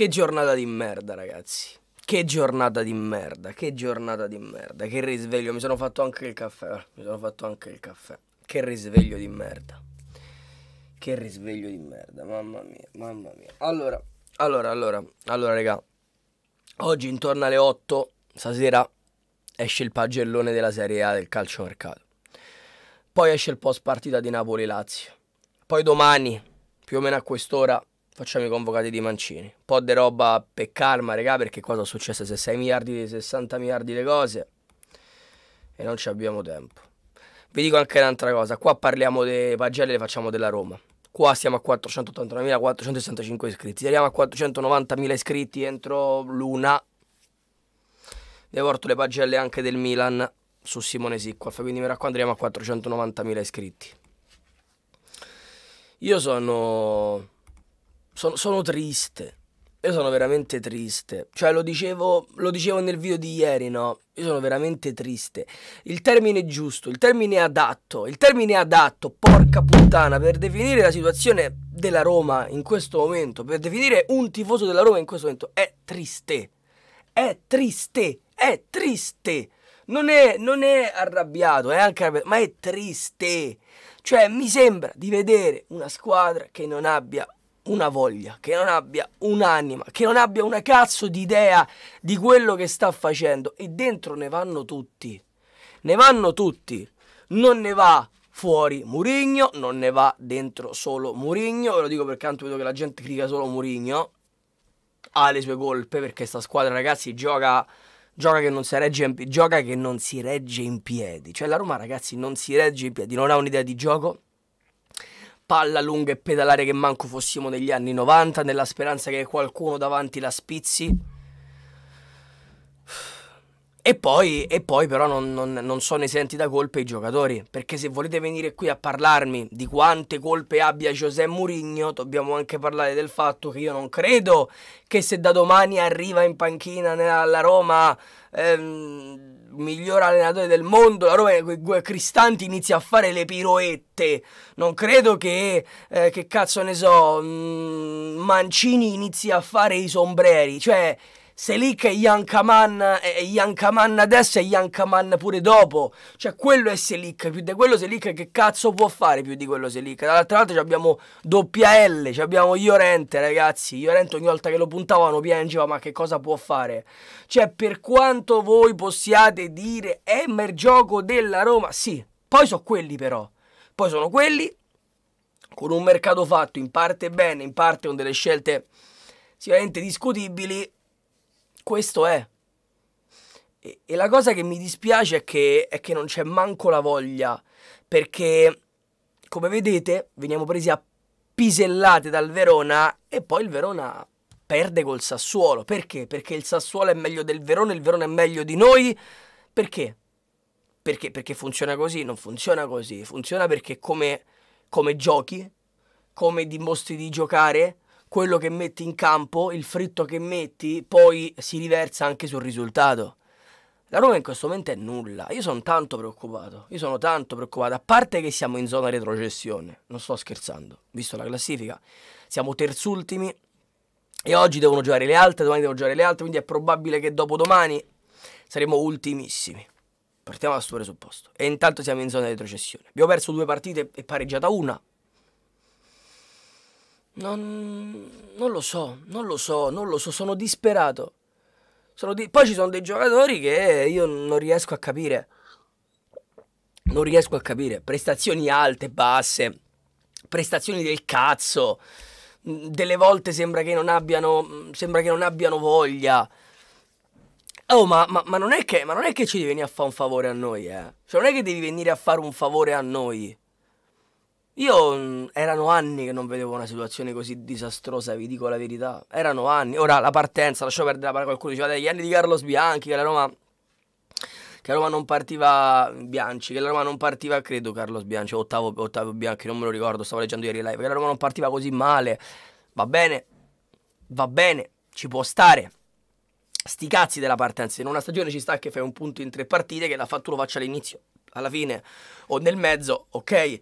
Che giornata di merda, ragazzi. Che giornata di merda, che giornata di merda. Che risveglio, mi sono fatto anche il caffè. Mi sono fatto anche il caffè. Che risveglio di merda. Che risveglio di merda, mamma mia, mamma mia. Allora, allora, allora, allora, raga. Oggi intorno alle 8, stasera, esce il pagellone della Serie A del calcio mercato. Poi esce il post partita di Napoli-Lazio. Poi domani, più o meno a quest'ora, facciamo i convocati di Mancini. Un po' di roba per calma, regà, perché qua sono successe 6 miliardi, 60 miliardi di cose e non ci abbiamo tempo. Vi dico anche un'altra cosa, qua parliamo dei pagelle, le facciamo della Roma. Qua siamo a 489.465 iscritti, arriviamo a 490.000 iscritti entro l'una. porto le pagelle anche del Milan su Simone Sicquaf, quindi mi raccomando andiamo a 490.000 iscritti. Io sono sono, sono triste. Io sono veramente triste. Cioè, lo dicevo, lo dicevo, nel video di ieri, no? Io sono veramente triste. Il termine giusto, il termine adatto, il termine adatto, porca puttana, per definire la situazione della Roma in questo momento, per definire un tifoso della Roma in questo momento, è triste. È triste, è triste. Non è, non è arrabbiato, è anche arrabbiato, ma è triste. Cioè, mi sembra di vedere una squadra che non abbia una voglia, che non abbia un'anima, che non abbia una cazzo di idea di quello che sta facendo. E dentro ne vanno tutti. Ne vanno tutti. Non ne va fuori Murigno, non ne va dentro solo Murigno. Ve lo dico perché tanto vedo che la gente critica solo Murigno. Ha le sue colpe perché sta squadra, ragazzi, gioca gioca che non si regge in, gioca che non si regge in piedi. Cioè la Roma, ragazzi, non si regge in piedi, non ha un'idea di gioco, palla lunga e pedalare che manco fossimo negli anni 90 nella speranza che qualcuno davanti la spizzi e poi, e poi però non, non, non, sono esenti da colpe i giocatori, perché se volete venire qui a parlarmi di quante colpe abbia José Mourinho, dobbiamo anche parlare del fatto che io non credo che se da domani arriva in panchina alla Roma ehm, miglior allenatore del mondo, la Roma con Cristanti inizia a fare le piroette, non credo che, eh, che cazzo ne so, mh, mm, Mancini inizi a fare i sombreri, cioè Selic è Yankaman, è eh, Yankaman eh, adesso e Yankaman pure dopo. Cioè, quello è Selic. Più di quello Selic che cazzo può fare più di quello Selic? Dall'altra parte abbiamo doppia L, abbiamo Iorente, ragazzi. Iorente ogni volta che lo puntavano piangeva, ma che cosa può fare? Cioè, per quanto voi possiate dire è gioco della Roma, sì. Poi sono quelli però. Poi sono quelli con un mercato fatto in parte bene, in parte con delle scelte sicuramente discutibili, questo è. E, e la cosa che mi dispiace è che, è che non c'è manco la voglia, perché come vedete veniamo presi a pisellate dal Verona e poi il Verona perde col Sassuolo. Perché? Perché il Sassuolo è meglio del Verona, e il Verona è meglio di noi. Perché? Perché, perché funziona così? Non funziona così. Funziona perché come, come giochi, come dimostri di giocare, quello che metti in campo, il fritto che metti, poi si riversa anche sul risultato. La Roma in questo momento è nulla. Io sono tanto preoccupato. Io sono tanto preoccupato. A parte che siamo in zona retrocessione. Non sto scherzando. Visto la classifica, siamo terzultimi. E oggi devono giocare le altre, domani devono giocare le altre. Quindi è probabile che dopodomani saremo ultimissimi. Partiamo da questo presupposto. E intanto siamo in zona retrocessione. Abbiamo perso due partite e pareggiata una. Non, non, lo so, non lo so, non lo so, sono disperato. Sono di... Poi ci sono dei giocatori che io non riesco a capire. Non riesco a capire. Prestazioni alte, basse, prestazioni del cazzo. Delle volte sembra che non abbiano, sembra che non abbiano voglia. Oh, ma, ma, ma, non che, ma, non è che, ci devi venire a fare un favore a noi, eh. Cioè, non è che devi venire a fare un favore a noi. Io mm, erano anni che non vedevo una situazione così disastrosa, vi dico la verità. Erano anni. Ora la partenza, lasciò perdere la parola qualcuno diceva degli anni di Carlos Bianchi che la Roma che la Roma non partiva Bianchi, che la Roma non partiva, credo Carlos Bianchi, ottavo, ottavo Bianchi, non me lo ricordo, stavo leggendo ieri live, che la Roma non partiva così male. Va bene. Va bene, ci può stare. Sti cazzi della partenza. In una stagione ci sta che fai un punto in tre partite, che la fattura faccia all'inizio, alla fine o nel mezzo, ok?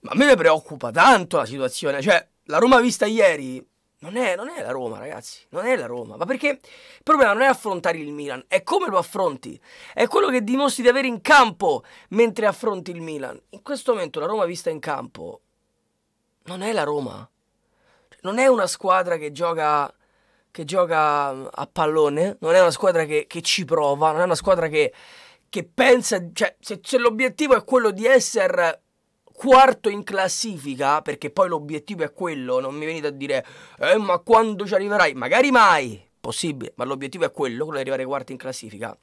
Ma a me mi preoccupa tanto la situazione, cioè la Roma vista ieri non è, non è, la Roma, ragazzi, non è la Roma. Ma perché il problema non è affrontare il Milan, è come lo affronti. È quello che dimostri di avere in campo mentre affronti il Milan. In questo momento la Roma vista in campo non è la Roma. Cioè, non è una squadra che gioca, che gioca a pallone, non è una squadra che, che ci prova, non è una squadra che, che pensa... Cioè, se, se l'obiettivo è quello di essere quarto in classifica, perché poi l'obiettivo è quello, non mi venite a dire, eh, ma quando ci arriverai? Magari mai, possibile, ma l'obiettivo è quello, quello di arrivare quarto in classifica.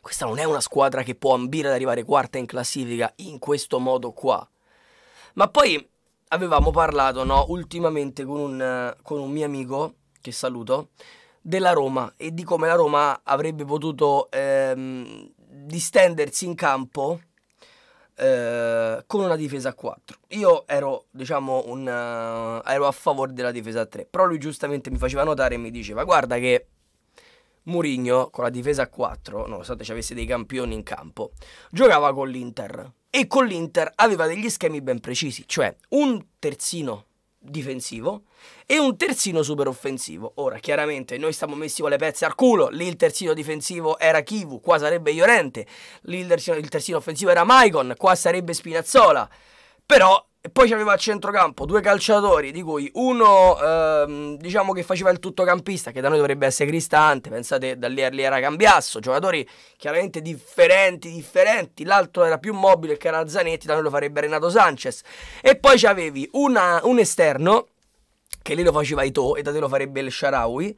Questa non è una squadra che può ambire ad arrivare quarta in classifica in questo modo qua. Ma poi avevamo parlato, no, ultimamente con un, con un mio amico, che saluto, della Roma e di come la Roma avrebbe potuto ehm, distendersi in campo eh, con una difesa a 4. Io ero, diciamo, un, uh, ero a favore della difesa a 3, però lui giustamente mi faceva notare e mi diceva guarda che Murigno con la difesa a 4, nonostante ci avesse dei campioni in campo, giocava con l'Inter e con l'Inter aveva degli schemi ben precisi, cioè un terzino difensivo e un terzino super offensivo. Ora, chiaramente, noi stiamo messi con le pezze al culo. Lì il terzino difensivo era Kivu, qua sarebbe Iorente. Lì il terzino, il terzino offensivo era Maicon, qua sarebbe Spinazzola. Però e poi c'aveva a centrocampo due calciatori, di cui uno ehm, diciamo che faceva il tuttocampista, che da noi dovrebbe essere Cristante, pensate da lì era Cambiasso, giocatori chiaramente differenti, differenti, l'altro era più mobile che era Zanetti, da noi lo farebbe Renato Sanchez. E poi c'avevi una, un esterno, che lì lo faceva Ito e da te lo farebbe il Sharawi,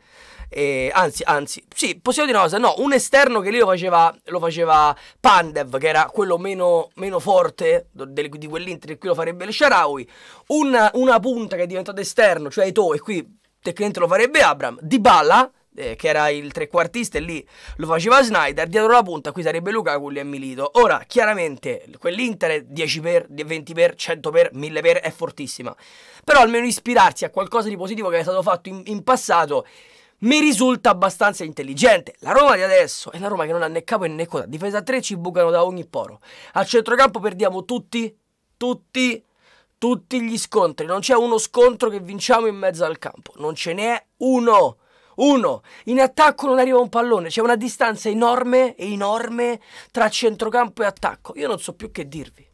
eh, anzi, anzi, sì, possiamo dire una cosa, no, un esterno che lì lo faceva, lo faceva Pandev, che era quello meno, meno forte del, di quell'Inter, e qui lo farebbe il Sharawi, una, una, punta che è diventata esterno, cioè Eto'o, e qui tecnicamente lo farebbe Abram, Dybala, eh, che era il trequartista e lì lo faceva Snyder, dietro la punta qui sarebbe Luca, Lukaku e Milito. Ora, chiaramente, quell'Inter 10 per, 20 per, 100 per, 1000 per è fortissima, però almeno ispirarsi a qualcosa di positivo che è stato fatto in, in passato mi risulta abbastanza intelligente. La Roma di adesso è una Roma che non ha né capo né coda. Difesa 3 ci bucano da ogni poro. Al centrocampo perdiamo tutti, tutti, tutti gli scontri. Non c'è uno scontro che vinciamo in mezzo al campo. Non ce n'è uno. Uno, in attacco non arriva un pallone, c'è una distanza enorme, enorme tra centrocampo e attacco. Io non so più che dirvi.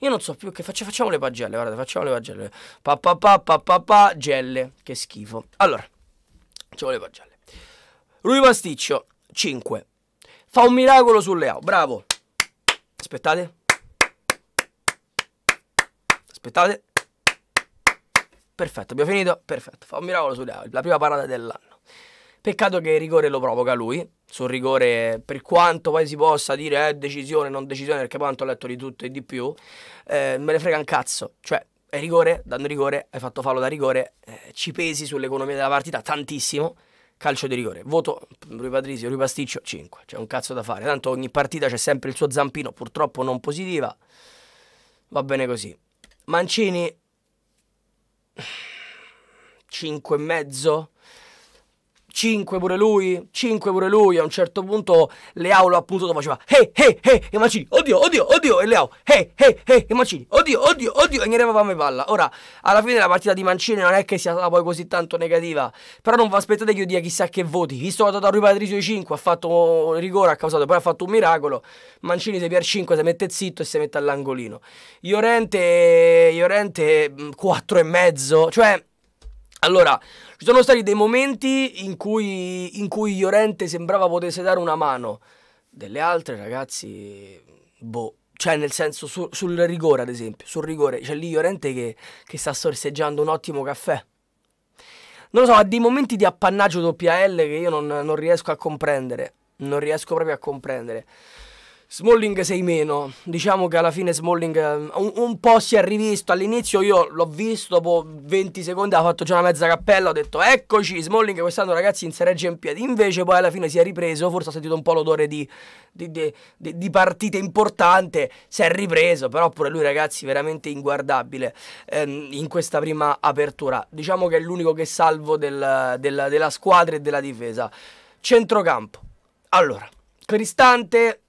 Io non so più che facciamo le pagelle, guarda, facciamo le pagelle. Pa pa pa pa pa pa, gelle, che schifo. Allora, ci voleva gialle. Rui Pasticcio, 5. Fa un miracolo sul Leao, bravo. Aspettate. Aspettate. Perfetto, abbiamo finito? Perfetto. Fa un miracolo su Leao, la prima parata dell'anno. Peccato che il rigore lo provoca lui, sul rigore per quanto poi si possa dire eh, decisione, non decisione, perché poi ho letto di tutto e di più, eh, me ne frega un cazzo. Cioè, è rigore, dando rigore, hai fatto fallo da rigore, eh, ci pesi sull'economia della partita tantissimo, calcio di rigore. Voto Rui Patrizio, Rui Pasticcio 5, c'è un cazzo da fare, tanto ogni partita c'è sempre il suo zampino, purtroppo non positiva, va bene così. Mancini 5 e mezzo 5 pure lui, 5 pure lui, a un certo punto Leao lo appunto faceva Ehi, hey, hey, e Mancini, oddio, oddio, oddio, e Leao, Ehi, hey, hey, e Mancini, oddio, oddio, oddio, e ne a fame palla. Ora, alla fine la partita di Mancini non è che sia stata poi così tanto negativa, però non vi aspettate che io dia chissà che voti, visto che ha dato a Rui Patrizio i 5, ha fatto rigore, ha causato, poi ha fatto un miracolo, Mancini se per 5 si mette zitto e si mette all'angolino. Iorente, Iorente 4 mm, e mezzo, cioè allora, ci sono stati dei momenti in cui, in cui Llorente sembrava potesse dare una mano, delle altre ragazzi, boh, cioè nel senso su, sul rigore ad esempio, sul rigore, c'è lì Llorente che, che sta sorseggiando un ottimo caffè. Non lo so, ha dei momenti di appannaggio doppia L che io non, non riesco a comprendere, non riesco proprio a comprendere. Smalling 6 meno, diciamo che alla fine Smalling eh, un, un po' si è rivisto, all'inizio io l'ho visto, dopo 20 secondi ha fatto già una mezza cappella, ho detto eccoci, Smalling quest'anno ragazzi in Serie in piedi, invece poi alla fine si è ripreso, forse ha sentito un po' l'odore di, di, di, di partita importante, si è ripreso, però pure lui ragazzi veramente inguardabile ehm, in questa prima apertura, diciamo che è l'unico che salvo del, del, della squadra e della difesa. Centrocampo, allora, Cristante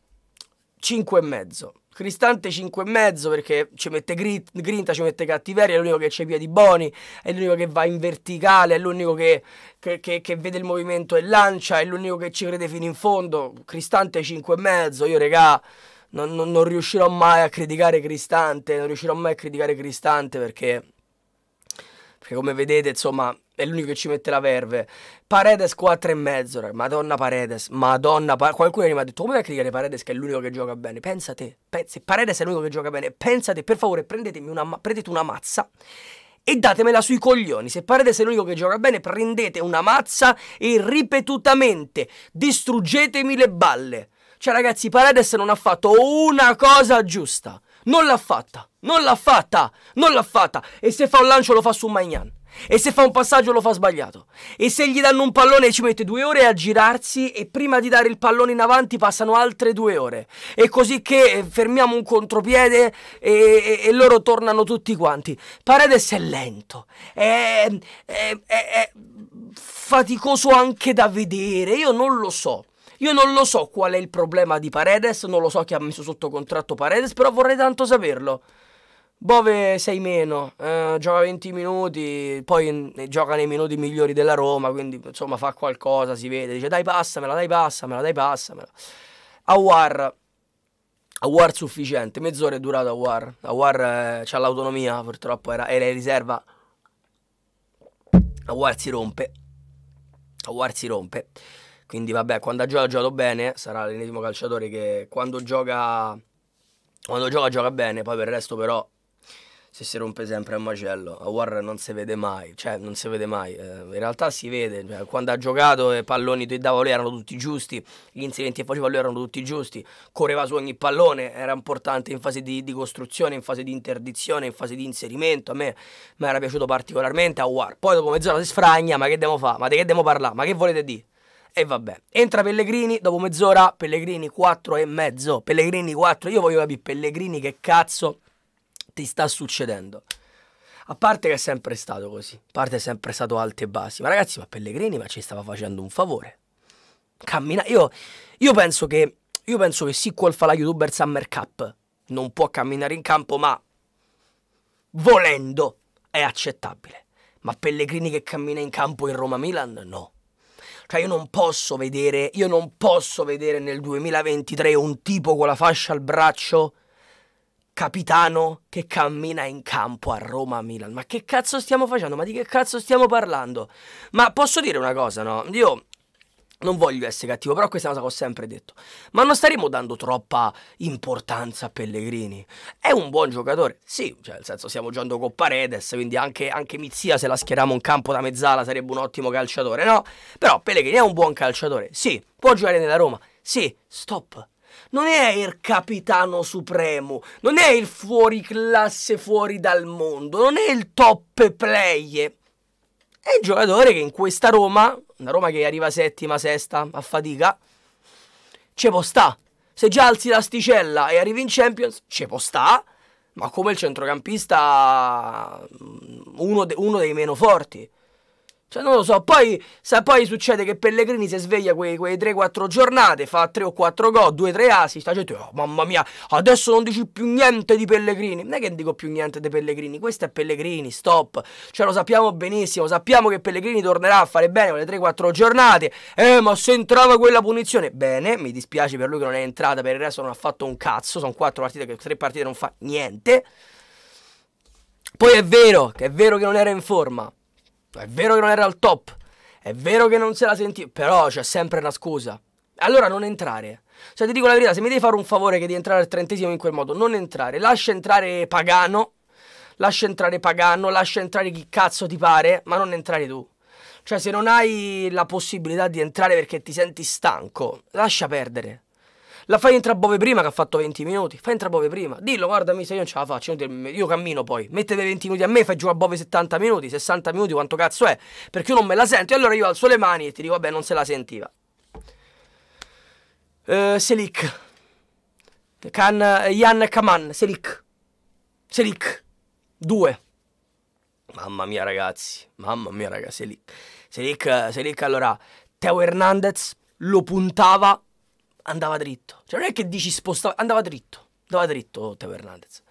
5,5. Cristante 5,5 perché ci mette grit, grinta, ci mette cattiveria, è l'unico che c'è i piedi buoni, è l'unico che va in verticale, è l'unico che, che, che, che, vede il movimento e lancia, è l'unico che ci crede fino in fondo. Cristante 5,5, io regà non, non, non riuscirò mai a criticare Cristante, non riuscirò mai a criticare Cristante perché, perché come vedete insomma è l'unico che ci mette la verve. Paredes 4,5, madonna Paredes, madonna Paredes. Qualcuno mi ha detto come vai a criticare Paredes che è l'unico che gioca bene? Pensate, te, se Paredes è l'unico che gioca bene, pensate per favore prendetemi una, prendete una mazza e datemela sui coglioni. Se Paredes è l'unico che gioca bene, prendete una mazza e ripetutamente distruggetemi le balle. Cioè ragazzi, Paredes non ha fatto una cosa giusta. Non l'ha fatta, non l'ha fatta, non l'ha fatta. E se fa un lancio lo fa su Magnan. E se fa un passaggio lo fa sbagliato. E se gli danno un pallone ci mette due ore a girarsi e prima di dare il pallone in avanti passano altre due ore. E così che eh, fermiamo un contropiede e, e, e loro tornano tutti quanti. Paredes è lento, è, è, è, è faticoso anche da vedere, io non lo so. Io non lo so qual è il problema di Paredes, non lo so chi ha messo sotto contratto Paredes, però vorrei tanto saperlo. Bove sei meno, eh, gioca 20 minuti, poi gioca nei minuti migliori della Roma, quindi insomma fa qualcosa, si vede, dice dai passamela, dai passamela, dai passamela. Awar, Awar sufficiente, mezz'ora è durata Awar, Awar eh, ha l'autonomia purtroppo, era, era in riserva, Awar si rompe, Awar si rompe, quindi vabbè quando ha giocato ha giocato bene, sarà l'ennesimo calciatore che quando gioca, quando gioca gioca bene, poi per il resto però se si rompe sempre è un macello. A War non si vede mai, cioè non si vede mai. Eh, in realtà si vede, cioè, quando ha giocato i palloni che dava lui erano tutti giusti, gli inserimenti che faceva lui erano tutti giusti, correva su ogni pallone, era importante in fase di, di costruzione, in fase di interdizione, in fase di inserimento. A me, mi era piaciuto particolarmente a War. Poi dopo mezz'ora si sfragna, ma che devo fare? Ma di che devo parlare? Ma che volete dire? E vabbè, entra Pellegrini, dopo mezz'ora Pellegrini 4 e mezzo, Pellegrini 4, io voglio capire Pellegrini che cazzo ti sta succedendo. A parte che è sempre stato così, a parte è sempre stato alti e bassi. Ma ragazzi, ma Pellegrini ma ci stava facendo un favore. Cammina. Io, io penso che. Io penso che Sequel fa la youtuber Summer Cup. Non può camminare in campo, ma volendo è accettabile. Ma Pellegrini che cammina in campo in Roma Milan? No. Cioè io non posso vedere, io non posso vedere nel 2023 un tipo con la fascia al braccio capitano che cammina in campo a Roma-Milan. Ma che cazzo stiamo facendo? Ma di che cazzo stiamo parlando? Ma posso dire una cosa, no? Io non voglio essere cattivo, però questa cosa che ho sempre detto. Ma non staremo dando troppa importanza a Pellegrini. È un buon giocatore, sì, cioè nel senso stiamo giocando con Paredes, quindi anche, anche Mizia se la schieriamo in campo da mezzala sarebbe un ottimo calciatore, no? Però Pellegrini è un buon calciatore, sì, può giocare nella Roma, sì, stop, non è il capitano supremo, non è il fuori classe fuori dal mondo, non è il top player. È il giocatore che in questa Roma, una Roma che arriva settima, sesta, a fatica, ce può sta. Se già alzi l'asticella e arrivi in Champions, ce può sta, ma come il centrocampista mm, uno, de- uno dei meno forti. Cioè, non lo so. Poi, se poi succede che Pellegrini si sveglia quei, quei 3-4 giornate, fa 3 o 4 gol, 2-3 assist, sta gente, oh, mamma mia, adesso non dici più niente di Pellegrini. Non è che dico più niente di Pellegrini, questo è Pellegrini, stop. Cioè, lo sappiamo benissimo, sappiamo che Pellegrini tornerà a fare bene con le 3-4 giornate. Eh, ma se entrava quella punizione, bene, mi dispiace per lui che non è entrata, per il resto non ha fatto un cazzo, sono 4 partite, che 3 partite non fa niente. Poi è vero, che è vero che non era in forma, è vero che non era al top, è vero che non se la sentì. però c'è sempre una scusa. Allora non entrare. Cioè ti dico la verità, se mi devi fare un favore che di entrare al trentesimo in quel modo, non entrare. Lascia entrare Pagano, lascia entrare Pagano, lascia entrare chi cazzo ti pare, ma non entrare tu. Cioè se non hai la possibilità di entrare perché ti senti stanco, lascia perdere. La fai entrare Bove prima che ha fatto 20 minuti. Fai entrare Bove prima. Dillo, guardami se io non ce la faccio. Io cammino poi. Mettete 20 minuti a me, fai giù a Bove 70 minuti, 60 minuti, quanto cazzo è. Perché io non me la sento. E allora io alzo le mani e ti dico, vabbè, non se la sentiva. Uh, eh, Selic. Can, uh, Jan Kaman. Selic. Selic. Due. Mamma mia, ragazzi. Mamma mia, ragazzi. Selic. Selic, Selic allora, Teo Hernandez lo puntava andava dritto. Cioè, non è che dici spostava, andava dritto. Andava dritto Teo Hernandez.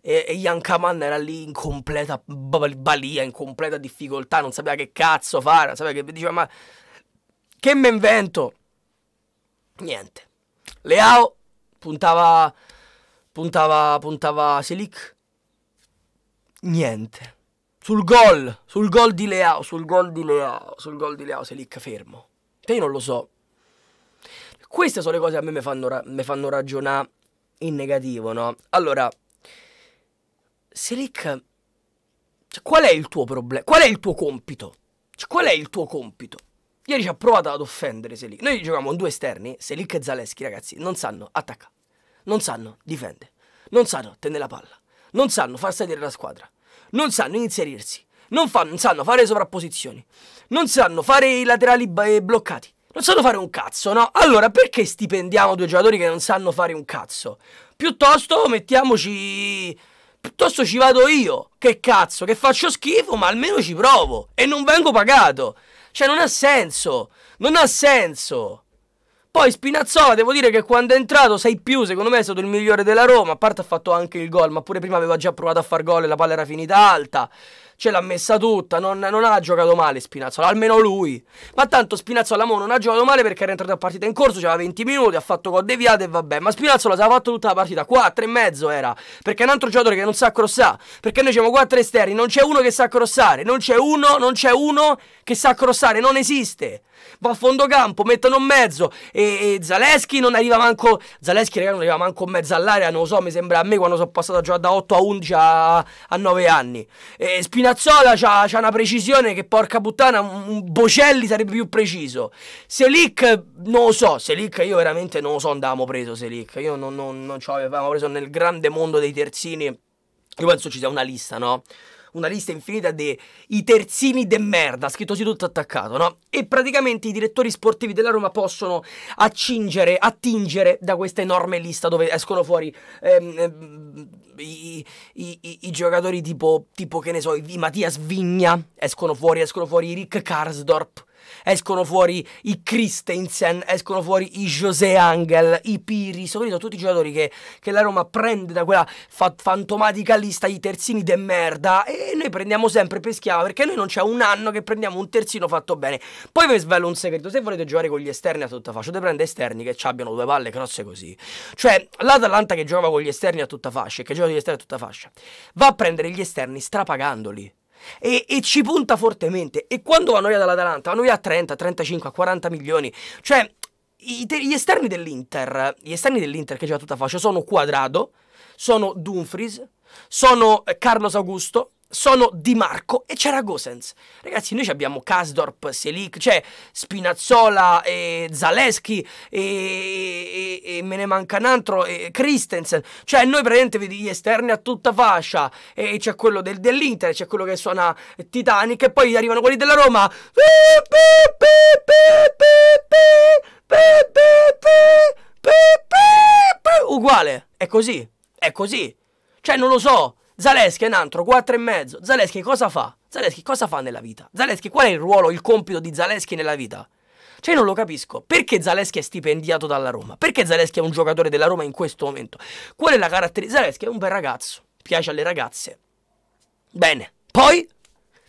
E, e Yankaman era lì in completa balia, in completa difficoltà, non sapeva che cazzo fare, non sapeva che diceva ma che me invento? Niente. Leao puntava puntava puntava Selic. Niente. Sul gol, sul gol di Leao, sul gol di Leao, sul gol di Leao Selic fermo. Te io non lo so, queste sono le cose che a me mi fanno, ra- fanno, ragionare in negativo, no? Allora, Selic, cioè, qual è il tuo problema? Qual è il tuo compito? Cioè, qual è il tuo compito? Ieri ci ha provato ad offendere Selic. Noi giochiamo con due esterni, Selic e Zaleschi, ragazzi. Non sanno attaccare, non sanno difendere, non sanno tenere la palla, non sanno far salire la squadra, non sanno inserirsi, non, fanno, non sanno fare sovrapposizioni, non sanno fare i laterali bloccati, non sanno fare un cazzo, no? Allora, perché stipendiamo due giocatori che non sanno fare un cazzo? Piuttosto mettiamoci... Piuttosto ci vado io. Che cazzo, che faccio schifo, ma almeno ci provo. E non vengo pagato. Cioè, non ha senso. Non ha senso. Poi Spinazzola, devo dire che quando è entrato 6 più, secondo me è stato il migliore della Roma, a parte ha fatto anche il gol, ma pure prima aveva già provato a far gol e la palla era finita alta ce l'ha messa tutta, non, non, ha giocato male Spinazzola, almeno lui. Ma tanto Spinazzola mo non ha giocato male perché era entrato a partita in corso, c'era 20 minuti, ha fatto gol deviate e vabbè. Ma Spinazzola si è fatto tutta la partita, 4 e mezzo era, perché è un altro giocatore che non sa crossare, perché noi siamo 4 esterni, non c'è uno che sa crossare, non c'è uno, non c'è uno che sa crossare, non esiste va a fondo campo, mettono in mezzo e, e Zaleschi non arriva manco Zaleschi ragazzi non arriva manco in mezzo all'area, non lo so, mi sembra a me quando sono passato a giocare da 8 a 11 a, a 9 anni. E Spinazzola c'ha, c'ha, una precisione che porca puttana, un Bocelli sarebbe più preciso. Selic non lo so, Selic io veramente non lo so dove avevamo preso Selic, io non, non, non ci avevamo preso nel grande mondo dei terzini. Io penso ci sia una lista, no? una lista infinita dei terzini de merda, scritto così tutto attaccato, no? E praticamente i direttori sportivi della Roma possono accingere, attingere da questa enorme lista dove escono fuori ehm, ehm i, i, i, i, giocatori tipo, tipo, che ne so, i Mattias Vigna, escono fuori, escono fuori i Rick Karsdorp escono fuori i Christensen, escono fuori i José Angel, i Piri, soprattutto tutti i giocatori che, che la Roma prende da quella fa- fantomatica lista di terzini de merda e noi prendiamo sempre per schiava perché noi non c'è un anno che prendiamo un terzino fatto bene. Poi vi svelo un segreto, se volete giocare con gli esterni a tutta fascia, dovete prendere esterni che ci abbiano due palle grosse così. Cioè, l'Atalanta che giocava con gli esterni a tutta fascia, che gioca con gli esterni a tutta fascia, va a prendere gli esterni strapagandoli e, e ci punta fortemente. E quando vanno via dall'Atalanta, vanno via a 30, 35, 40 milioni. Cioè, gli esterni dell'Inter, gli esterni dell'Inter che c'è tutta faccia, sono Quadrado, sono Dumfries, sono eh, Carlos Augusto, sono Di Marco e c'era Gosens. Ragazzi, noi abbiamo Kasdorp, Selic, cioè Spinazzola, e Zaleschi e, e, e, me ne manca un altro, e Christensen. Cioè noi praticamente vedi gli esterni a tutta fascia e c'è quello del, dell'Inter, c'è quello che suona Titanic e poi arrivano quelli della Roma. Uguale, è così, è così. Cioè non lo so. Zaleschi è un altro 4,5. Zaleschi cosa fa? Zaleschi cosa fa nella vita? Zaleschi qual è il ruolo, il compito di Zaleschi nella vita? Cioè io non lo capisco. Perché Zaleschi è stipendiato dalla Roma? Perché Zaleschi è un giocatore della Roma in questo momento? Qual è la caratteristica? Zaleschi è un bel ragazzo, piace alle ragazze. Bene. Poi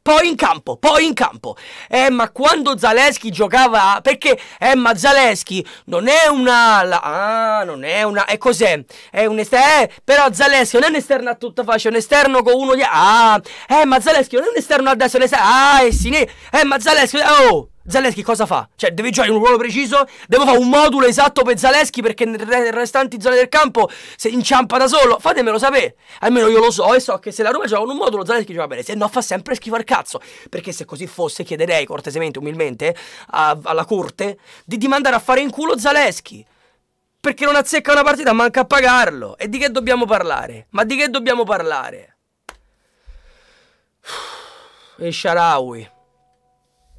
poi in campo, poi in campo. Eh, ma quando Zaleschi giocava... Perché, eh, ma Zaleschi non è un'ala... Ah, non è una... E eh, cos'è? È un esterno... Eh, però Zaleschi non è un esterno a tutta faccia, è un esterno con uno di... Ah, eh, ma Zaleschi non è un esterno a destra, è un esterno... Ah, è sinistra... Eh, ma Zaleschi... Oh! Zaleschi cosa fa? Cioè, deve giocare in un ruolo preciso? Devo fare un modulo esatto per Zaleschi perché nelle restanti zone del campo se inciampa da solo? Fatemelo sapere. Almeno io lo so e so che se la Roma gioca con un modulo Zaleschi gioca bene. Se no fa sempre schifo al cazzo. Perché se così fosse chiederei cortesemente, umilmente, a, alla corte di, di mandare a fare in culo Zaleschi. Perché non azzecca una partita, manca a pagarlo. E di che dobbiamo parlare? Ma di che dobbiamo parlare? E Sharawi.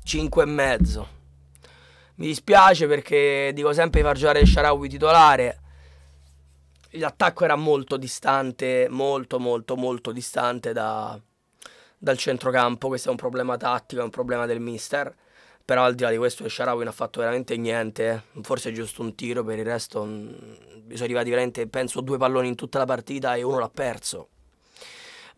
5 e mezzo. Mi dispiace perché dico sempre di far giocare Sharawi titolare. L'attacco era molto distante, molto molto molto distante da, dal centrocampo. Questo è un problema tattico, è un problema del mister. Però al di là di questo Sharawi non ha fatto veramente niente. Forse è giusto un tiro, per il resto mh, mm, sono arrivati veramente, penso, due palloni in tutta la partita e uno l'ha perso.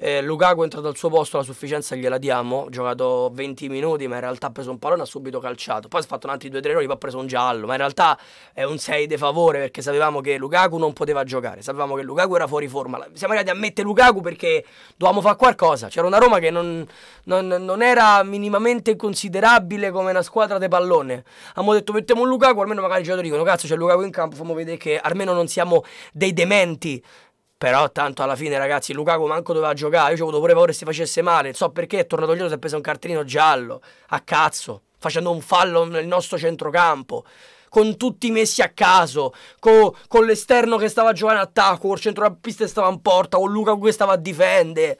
Eh, Lukaku è entrato al suo posto, la sufficienza gliela diamo, ha giocato 20 minuti ma in realtà ha preso un pallone e ha subito calciato, poi ha fatto un altri 2-3 errori, poi ha preso un giallo, ma in realtà è un 6 de favore perché sapevamo che Lukaku non poteva giocare, sapevamo che Lukaku era fuori forma, siamo arrivati a mettere Lukaku perché dovevamo fare qualcosa, c'era una Roma che non, non, non era minimamente considerabile come una squadra de pallone, abbiamo detto mettiamo un Lukaku, almeno magari i giocatori dicono cazzo c'è Lukaku in campo, fammi vedere che almeno non siamo dei dementi però tanto alla fine, ragazzi, Lukaku manco doveva giocare. Io ci ho avuto pure paura che si facesse male. Non so perché è tornato dietro, si è preso un cartellino giallo. A cazzo. Facendo un fallo nel nostro centrocampo. Con tutti messi a caso. Co con l'esterno che stava a giocare in attacco. il centrocampista che stava in porta. Con Lukaku che stava a difendere.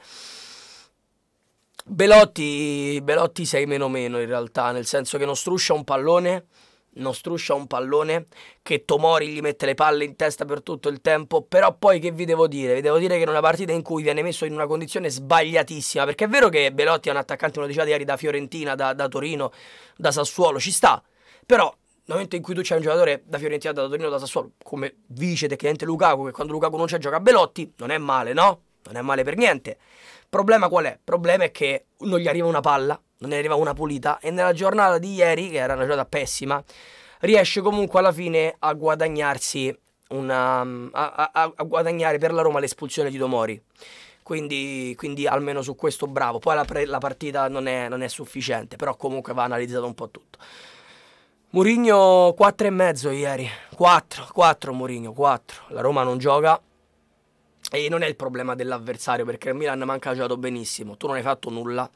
Belotti, Belotti sei meno meno in realtà. Nel senso che non struscia un pallone non struscia un pallone, che Tomori gli mette le palle in testa per tutto il tempo, però poi che vi devo dire? Vi devo dire che in una partita in cui viene messo in una condizione sbagliatissima, perché è vero che Belotti è un attaccante, uno diceva ieri, da Fiorentina, da, da Torino, da Sassuolo, ci sta, però nel momento in cui tu c'hai un giocatore da Fiorentina, da Torino, da Sassuolo, come vice tecnicamente Lukaku, che quando Lukaku non c'è gioca a Belotti, non è male, no? Non è male per niente. Problema qual è? Problema è che non gli arriva una palla, non ne arriva una pulita e nella giornata di ieri, che era una giornata pessima, riesce comunque alla fine a guadagnarsi una, a, a, a guadagnare per la Roma l'espulsione di Domori. Quindi, quindi, almeno su questo bravo. Poi la, pre, la partita non è, non è, sufficiente, però comunque va analizzato un po' tutto. Murigno 4,5 ieri, 4, 4 Murigno, 4. La Roma non gioca e non è il problema dell'avversario perché il Milan manca giocato benissimo, tu non hai fatto nulla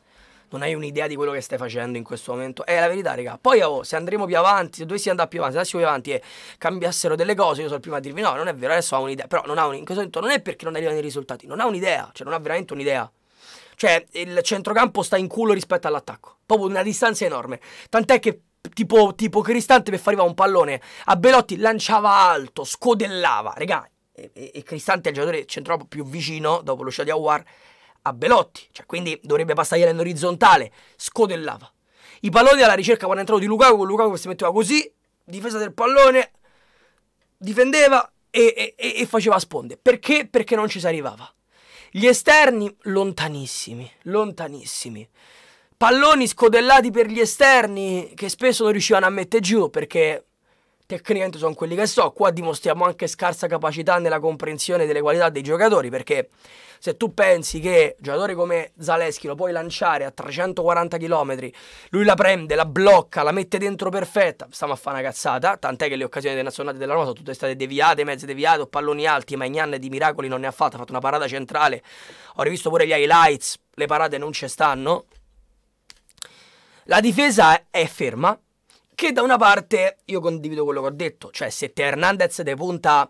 non hai un'idea di quello che stai facendo in questo momento. È eh, la verità, raga. Poi, oh, se andremo più avanti, se dovessi andare più avanti, se andassimo più avanti e cambiassero delle cose, io sono il primo a dirvi no, non è vero, adesso ha un'idea. Però non, ha un, in questo momento non è perché non arrivano i risultati, non ha un'idea, cioè non ha veramente un'idea. Cioè, il centrocampo sta in culo rispetto all'attacco. Proprio una distanza enorme. Tant'è che tipo, tipo Cristante per far arrivare un pallone a Belotti lanciava alto, scodellava. Regà, e, e, Cristante è il giocatore centrocampo più vicino dopo l'uscita di Awar a Belotti, cioè quindi dovrebbe passare in orizzontale, scodellava. I palloni alla ricerca quando entrò di Lukaku, Lukaku si metteva così, difesa del pallone, difendeva e, e, e faceva sponde. Perché? Perché non ci si arrivava. Gli esterni lontanissimi, lontanissimi. Palloni scodellati per gli esterni che spesso non riuscivano a mettere giù perché tecnicamente sono quelli che so, qua dimostriamo anche scarsa capacità nella comprensione delle qualità dei giocatori, perché se tu pensi che giocatori come Zaleschi lo puoi lanciare a 340 km, lui la prende, la blocca, la mette dentro perfetta, stiamo a fare una cazzata, tant'è che le occasioni della nazionale della Roma sono tutte state deviate, mezze deviate o palloni alti, ma Ignan di miracoli non ne ha fatto, ha fatto una parata centrale, ho rivisto pure gli highlights, le parate non ci stanno. La difesa è ferma, che da una parte io condivido quello che ho detto, cioè se te Hernandez te punta,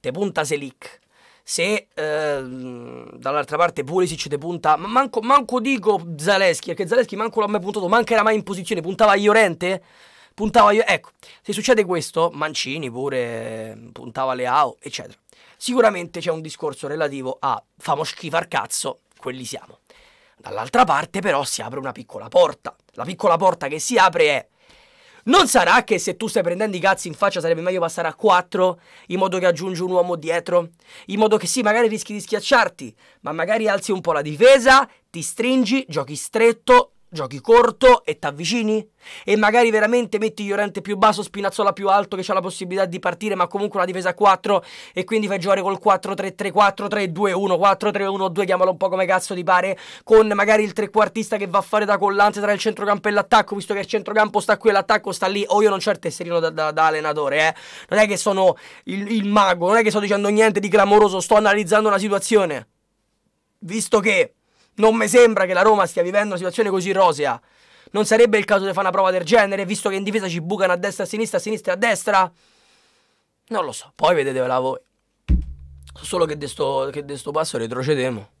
te punta Selic, se eh, dall'altra parte Pulisic te punta, manco, manco dico Zaleschi, perché Zaleschi manco l'ha mai puntato, manca era mai in posizione, puntava Iorente, puntava Iorente, ecco, se succede questo, Mancini pure, puntava Leao, eccetera. Sicuramente c'è un discorso relativo a famo schifo al cazzo, quelli siamo. Dall'altra parte però si apre una piccola porta, la piccola porta che si apre è non sarà che se tu stai prendendo i cazzi in faccia sarebbe meglio passare a 4 in modo che aggiungi un uomo dietro, in modo che sì, magari rischi di schiacciarti, ma magari alzi un po' la difesa, ti stringi, giochi stretto, Giochi corto e t'avvicini? E magari veramente metti Llorente più basso, Spinazzola più alto che c'ha la possibilità di partire, ma comunque una difesa a 4 e quindi fai giocare col 4-3-3, 4-3-2-1, 4-3-1-2, chiamalo un po' come cazzo ti pare, con magari il trequartista che va a fare da collante tra il centrocampo e l'attacco, visto che il centrocampo sta qui e l'attacco sta lì, o oh, io non c'ho certo il tesserino da, da, da, allenatore, eh. Non è che sono il, il mago, non è che sto dicendo niente di clamoroso, sto analizzando una situazione. Visto che non mi sembra che la Roma stia vivendo una situazione così rosea. Non sarebbe il caso di fare una prova del genere, visto che in difesa ci bucano a destra, a sinistra, a sinistra e a destra? Non lo so, poi vedetevela voi. Solo che di sto, passo retrocederemo.